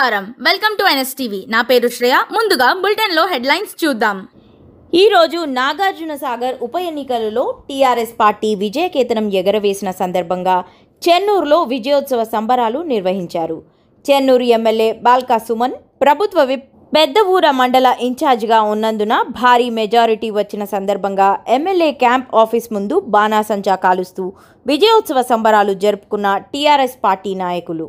నమస్కారం welcome to NSTV నా పేరు శ్రేయ ముందుగా బులెటిన్లో హెడ్లైన్స్ చూద్దాం ఈరోజు నాగార్జున సాగర్ ఉప ఎన్నికలలో టీఆర్ఎస్ పార్టీ విజయకేతనం ఎగరవేసిన సందర్భంగా చెన్నూరులో విజయోత్సవ సంబరాలు నిర్వహించారు చెన్నూరు ఎమ్మెల్యే బాల్కా సుమన్ ప్రభుత్వ విప్ పెద్ద ఊర మండల ఇన్ఛార్జిగా ఉన్నందున భారీ మెజారిటీ వచ్చిన సందర్భంగా ఎమ్మెల్యే క్యాంప్ ఆఫీస్ ముందు బాణాసంచా కాలుస్తూ విజయోత్సవ సంబరాలు జరుపుకున్న టీఆర్ఎస్ పార్టీ నాయకులు